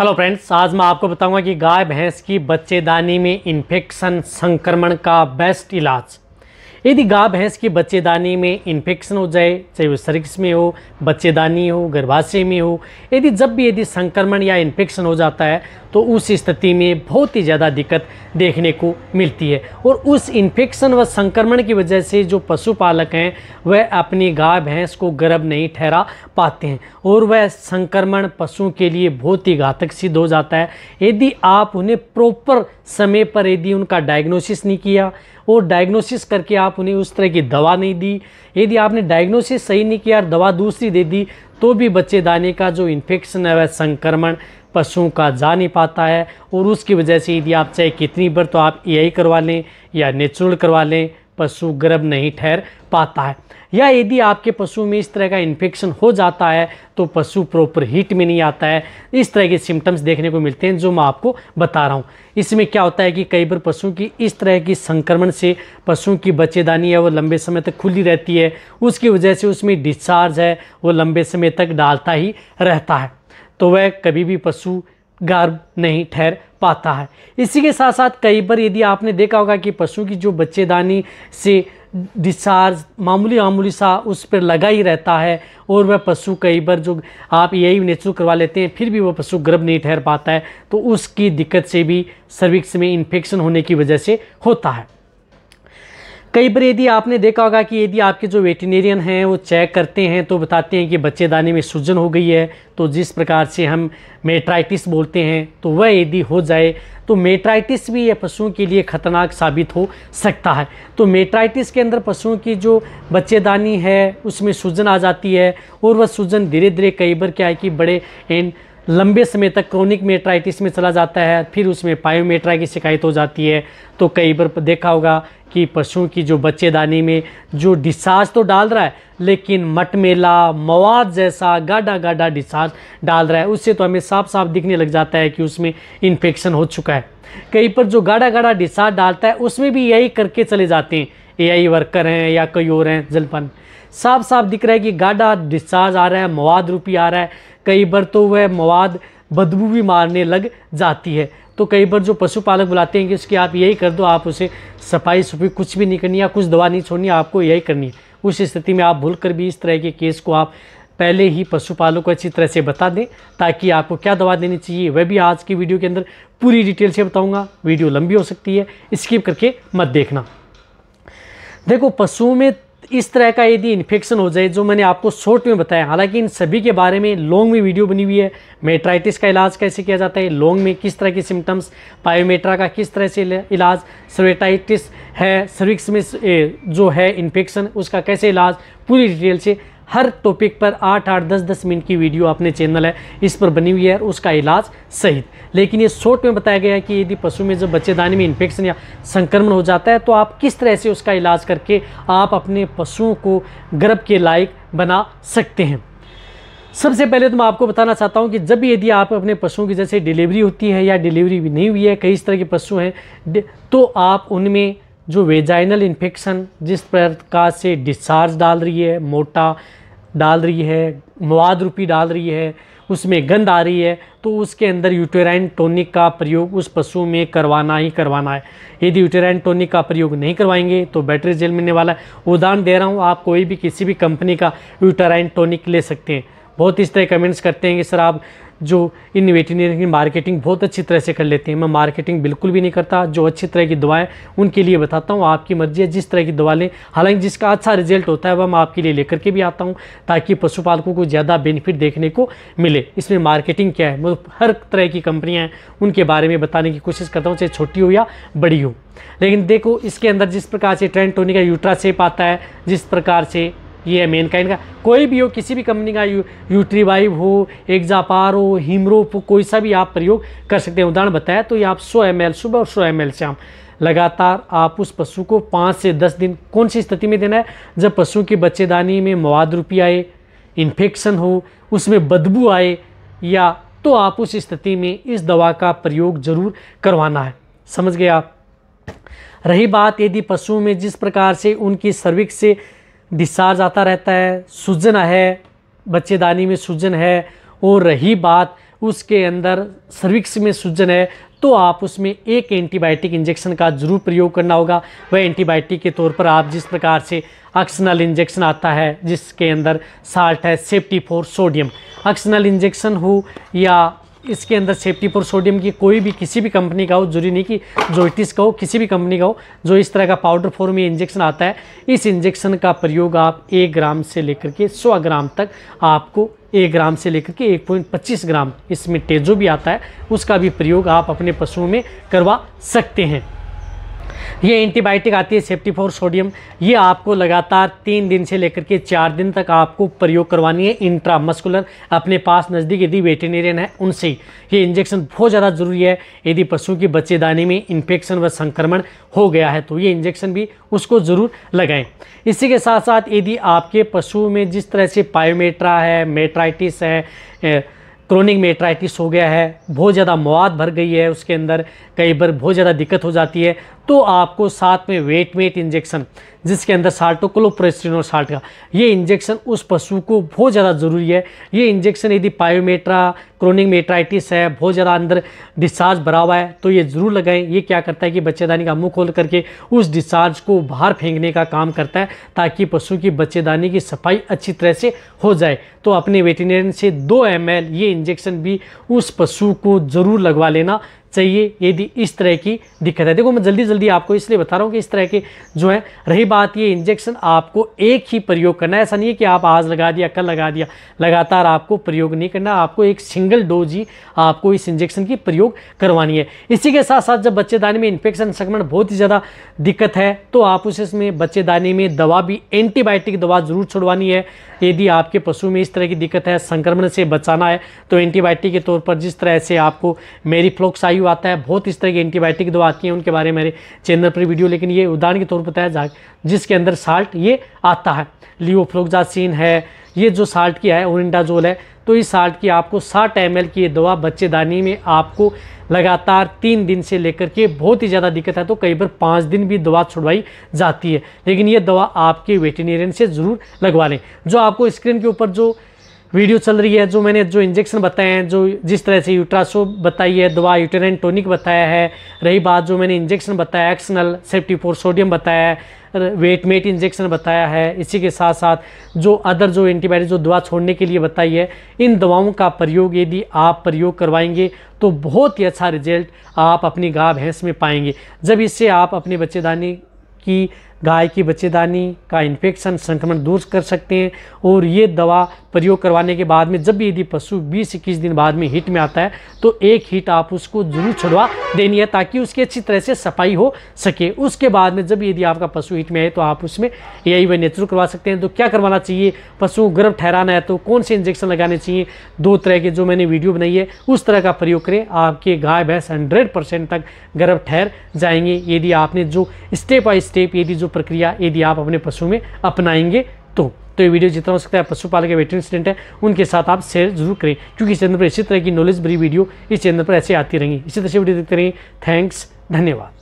hello friends आज मैं आपको बताऊंगा कि गाय भैंस की बच्चेदानी में इन्फेक्शन संक्रमण का बेस्ट इलाज यदि गाय भैंस की बच्चेदानी में इन्फेक्शन हो जाए चाहे वो सरिक्स में हो बच्चेदानी हो गर्भाशय में हो यदि जब भी यदि संक्रमण या इन्फेक्शन हो जाता है तो उस स्थिति में बहुत ही ज़्यादा दिक्कत देखने को मिलती है और उस इन्फेक्शन व संक्रमण की वजह से जो पशुपालक हैं वह अपनी गाय भैंस को गर्भ नहीं ठहरा पाते हैं और वह संक्रमण पशुओं के लिए बहुत ही घातक सिद्ध हो जाता है यदि आप उन्हें प्रॉपर समय पर यदि उनका डायग्नोसिस नहीं किया वो डायग्नोसिस करके आप उन्हें उस तरह की दवा नहीं दी यदि आपने डायग्नोसिस सही नहीं किया और दवा दूसरी दे दी तो भी बच्चे दाने का जो इन्फेक्शन है वह संक्रमण पशुओं का जा नहीं पाता है और उसकी वजह से यदि आप चाहे कितनी बार तो आप ए करवा लें या नेचुरल करवा लें पशु गर्भ नहीं ठहर पाता है या यदि आपके पशु में इस तरह का इन्फेक्शन हो जाता है तो पशु प्रॉपर हीट में नहीं आता है इस तरह के सिम्टम्स देखने को मिलते हैं जो मैं आपको बता रहा हूँ इसमें क्या होता है कि कई बार पशुओं की इस तरह की संक्रमण से पशुओं की बच्चेदानी है वो लंबे समय तक खुली रहती है उसकी वजह से उसमें डिस्चार्ज है वो लंबे समय तक डालता ही रहता है तो वह कभी भी पशु गर्भ नहीं ठहर पाता है इसी के साथ साथ कई बार यदि आपने देखा होगा कि पशु की जो बच्चेदानी से डिस्चार्ज मामूली मामूली सा उस पर लगा ही रहता है और वह पशु कई बार जो आप यही नेचुरल करवा लेते हैं फिर भी वह पशु गर्भ नहीं ठहर पाता है तो उसकी दिक्कत से भी सर्विक्स में इन्फेक्शन होने की वजह से होता है कई बार यदि आपने देखा होगा कि यदि आपके जो वेटनेरियन हैं वो चेक करते हैं तो बताते हैं कि बच्चेदानी में सूजन हो गई है तो जिस प्रकार से हम मेट्राइटिस बोलते हैं तो वह यदि हो जाए तो मेट्राइटिस भी यह पशुओं के लिए खतरनाक साबित हो सकता है तो मेट्राइटिस के अंदर पशुओं की जो बच्चेदानी है उसमें सूजन आ जाती है और वह सूजन धीरे धीरे कई बार क्या है कि बड़े एन लंबे समय तक क्रोनिक मेट्राइटिस में चला जाता है फिर उसमें पायोमेट्रा की शिकायत हो जाती है तो कई बार देखा होगा कि पशुओं की जो बच्चेदानी में जो डिसाज तो डाल रहा है लेकिन मटमेला मवाद जैसा गाढ़ा गाढ़ा डिसाज डाल रहा है उससे तो हमें साफ साफ दिखने लग जाता है कि उसमें इन्फेक्शन हो चुका है कहीं पर जो गाढ़ा गाढ़ा डिसाज डालता है उसमें भी यही करके चले जाते हैं आई वर्कर हैं या कई और हैं जलपन साफ साफ दिख रहा है कि गाढ़ा डिस्चार्ज आ रहा है मवाद रूपी आ रहा है कई बार तो वह मवाद बदबू भी मारने लग जाती है तो कई बार जो पशुपालक बुलाते हैं कि उसकी आप यही कर दो आप उसे सफाई सफाई कुछ भी नहीं करनी या कुछ दवा नहीं छोड़नी आपको यही करनी है उस स्थिति में आप भूल कर भी इस तरह के केस को आप पहले ही पशुपालक को अच्छी तरह से बता दें ताकि आपको क्या दवा देनी चाहिए वह भी आज की वीडियो के अंदर पूरी डिटेल से बताऊँगा वीडियो लंबी हो सकती है स्किप करके मत देखना देखो पशुओं में इस तरह का यदि इन्फेक्शन हो जाए जो मैंने आपको शॉर्ट में बताया हालांकि इन सभी के बारे में लॉन्ग में वीडियो बनी हुई है मेट्राइटिस का इलाज कैसे किया जाता है लॉन्ग में किस तरह के सिम्टम्स पायोमेट्रा का किस तरह से इलाज सर्वेटाइटिस है सर्विक्स में जो है इन्फेक्शन उसका कैसे इलाज पूरी डिटेल से हर टॉपिक पर आठ आठ दस दस मिनट की वीडियो अपने चैनल है इस पर बनी हुई है और उसका इलाज सहित लेकिन ये शॉर्ट में बताया गया है कि यदि पशु में जब बच्चेदानी में इन्फेक्शन या संक्रमण हो जाता है तो आप किस तरह से उसका इलाज करके आप अपने पशुओं को गर्भ के लायक बना सकते हैं सबसे पहले तो मैं आपको बताना चाहता हूँ कि जब भी यदि आप अपने पशुओं की जैसे डिलीवरी होती है या डिलीवरी भी नहीं हुई है कई इस तरह के पशु हैं तो आप उनमें जो वेजाइनल इन्फेक्शन जिस प्रकार से डिस्चार्ज डाल रही है मोटा डाल रही है मवाद रूपी डाल रही है उसमें गंद आ रही है तो उसके अंदर यूटेराइन टोनिक का प्रयोग उस पशु में करवाना ही करवाना है यदि यूटेराइन टोनिक का प्रयोग नहीं करवाएंगे तो बैटरी जेल मिलने वाला है उदाहरण दे रहा हूँ आप कोई भी किसी भी कंपनी का यूटेराइन टोनिक ले सकते हैं बहुत इस तरह कमेंट्स करते हैं कि सर आप जो इन वेटनरी की मार्केटिंग बहुत अच्छी तरह से कर लेते हैं मैं मार्केटिंग बिल्कुल भी नहीं करता जो अच्छी तरह की दवाएं उनके लिए बताता हूँ आपकी मर्जी है जिस तरह की दवा लें हालांकि जिसका अच्छा रिजल्ट होता है वह मैं आपके लिए लेकर के भी आता हूँ ताकि पशुपालकों को ज़्यादा बेनिफिट देखने को मिले इसमें मार्केटिंग क्या है मतलब हर तरह की कंपनियाँ हैं उनके बारे में बताने की कोशिश करता हूँ चाहे छोटी हो या बड़ी हो लेकिन देखो इसके अंदर जिस प्रकार से टोनी का यूट्रासेप आता है जिस प्रकार से ये है मेन काइंड का कोई भी हो किसी भी कंपनी का यू यूट्रीवाइव हो एग्जापार हो हिमरोप हो कोई सा भी आप प्रयोग कर सकते हैं उदाहरण बताया तो ये आप 100 एम सुबह और 100 एम शाम लगातार आप उस पशु को पाँच से दस दिन कौन सी स्थिति में देना है जब पशु की बच्चेदानी में मवाद रूपी आए इन्फेक्शन हो उसमें बदबू आए या तो आप उस स्थिति में इस दवा का प्रयोग जरूर करवाना है समझ गए आप रही बात यदि पशुओं में जिस प्रकार से उनकी सर्विक से डिस्चार्ज आता रहता है सूजन है बच्चेदानी में सूजन है और रही बात उसके अंदर सर्विक्स में सूजन है तो आप उसमें एक एंटीबायोटिक इंजेक्शन का ज़रूर प्रयोग करना होगा वह एंटीबायोटिक के तौर पर आप जिस प्रकार से अक्सनल इंजेक्शन आता है जिसके अंदर साल्ट है सेफ्टी फोर सोडियम अक्सनल इंजेक्शन हो या इसके अंदर सेफ्टी फॉर सोडियम की कोई भी किसी भी कंपनी का हो जरूरी नहीं कि जोइटिस का हो किसी भी कंपनी का हो जो इस तरह का पाउडर फॉर्म ये इंजेक्शन आता है इस इंजेक्शन का प्रयोग आप एक ग्राम से लेकर के सौ ग्राम तक आपको एक ग्राम से लेकर के एक पॉइंट पच्चीस ग्राम इसमें टेजो भी आता है उसका भी प्रयोग आप अपने पशुओं में करवा सकते हैं ये एंटीबायोटिक आती है सेफ्टी फॉर सोडियम ये आपको लगातार तीन दिन से लेकर के चार दिन तक आपको प्रयोग करवानी है इंट्रामस्कुलर अपने पास नज़दीक यदि वेटेनेरियन है उनसे ये इंजेक्शन बहुत ज़्यादा ज़रूरी है यदि पशु की बच्चेदानी में इन्फेक्शन व संक्रमण हो गया है तो ये इंजेक्शन भी उसको ज़रूर लगाएं इसी के साथ साथ यदि आपके पशु में जिस तरह से पायोमेट्रा है मेट्राइटिस है ए, क्रोनिक मेट्राइटिस हो गया है बहुत ज़्यादा मवाद भर गई है उसके अंदर कई बार बहुत ज़्यादा दिक्कत हो जाती है तो आपको साथ में वेट मेट इंजेक्शन जिसके अंदर साल्टोक्लोप्रेस्ट्रिन और साल्ट का ये इंजेक्शन उस पशु को बहुत ज़्यादा ज़रूरी है ये इंजेक्शन यदि पायोमेट्रा क्रोनिक मेट्राइटिस है बहुत ज़्यादा अंदर डिस्चार्ज भरा हुआ है तो ये ज़रूर लगाएं ये क्या करता है कि बच्चेदानी का मुँह खोल करके उस डिस्चार्ज को बाहर फेंकने का काम करता है ताकि पशु की बच्चेदानी की सफाई अच्छी तरह से हो जाए तो अपने वेटिनेरियन से दो एम ये इंजेक्शन भी उस पशु को ज़रूर लगवा लेना चाहिए यदि इस तरह की दिक्कत है देखो मैं जल्दी जल्दी आपको इसलिए बता रहा हूँ कि इस तरह के जो है रही बात ये इंजेक्शन आपको एक ही प्रयोग करना है ऐसा नहीं है कि आप आज लगा दिया कल लगा दिया लगातार आपको प्रयोग नहीं करना आपको एक सिंगल डोज ही आपको इस इंजेक्शन की प्रयोग करवानी है इसी के साथ साथ जब बच्चेदानी में इन्फेक्शन संक्रमण बहुत ही ज़्यादा दिक्कत है तो आप उसे इसमें बच्चेदानी में दवा भी एंटीबायोटिक दवा ज़रूर छुड़वानी है यदि आपके पशु में इस तरह की दिक्कत है संक्रमण से बचाना है तो एंटीबायोटिक के तौर पर जिस तरह से आपको मेरीफ्लोक्स आई वायु आता है बहुत इस तरह की एंटीबायोटिक दवा आती है उनके बारे में मेरे चैनल पर वीडियो लेकिन ये उदाहरण के तौर पर बताया जा जिसके अंदर साल्ट ये आता है लियोफ्लोक्जासिन है ये जो साल्ट की है ओरिंडाजोल है तो इस साल्ट की आपको साठ एम की ये दवा बच्चेदानी में आपको लगातार तीन दिन से लेकर के बहुत ही ज़्यादा दिक्कत है तो कई बार पाँच दिन भी दवा छुड़वाई जाती है लेकिन ये दवा आपके वेटनेरियन से ज़रूर लगवा लें जो आपको स्क्रीन के ऊपर जो वीडियो चल रही है जो मैंने जो इंजेक्शन बताए हैं जो जिस तरह से यूट्रासो बताई है दवा यूटेरन टोनिक बताया है रही बात जो मैंने इंजेक्शन बताया एक्सनल सेफ्टी फोर सोडियम बताया है वेट मेट इंजेक्शन बताया है इसी के साथ साथ जो अदर जो एंटीबायोटिक जो दवा छोड़ने के लिए बताई है इन दवाओं का प्रयोग यदि आप प्रयोग करवाएंगे तो बहुत ही अच्छा रिजल्ट आप अपनी गाय भैंस में पाएंगे जब इससे आप अपने बच्चेदानी की गाय की बच्चेदानी का इन्फेक्शन संक्रमण दूर कर सकते हैं और ये दवा प्रयोग करवाने के बाद में जब भी यदि पशु 20 इक्कीस दिन बाद में हिट में आता है तो एक हिट आप उसको जरूर छुड़वा देनी है ताकि उसकी अच्छी तरह से सफाई हो सके उसके बाद में जब यदि आपका पशु हिट में है तो आप उसमें ए आई नेचुरल करवा सकते हैं तो क्या करवाना चाहिए पशु गर्भ ठहराना है तो कौन से इंजेक्शन लगाने चाहिए दो तरह के जो मैंने वीडियो बनाई है उस तरह का प्रयोग करें आपके गाय भैंस हंड्रेड तक गर्भ ठहर जाएंगे यदि आपने जो स्टेप बाई स्टेप यदि जो प्रक्रिया यदि आप अपने पशु में अपनाएंगे तो तो ये वीडियो जितना हो सकता है पशुपालक के वेटरन स्टूडेंट है उनके साथ आप शेयर जरूर करें क्योंकि इस चैनल पर इसी तरह की नॉलेज भरी वीडियो इस चैनल पर ऐसे आती रहेंगी इसी तरह से वीडियो देखते रहेंगे थैंक्स धन्यवाद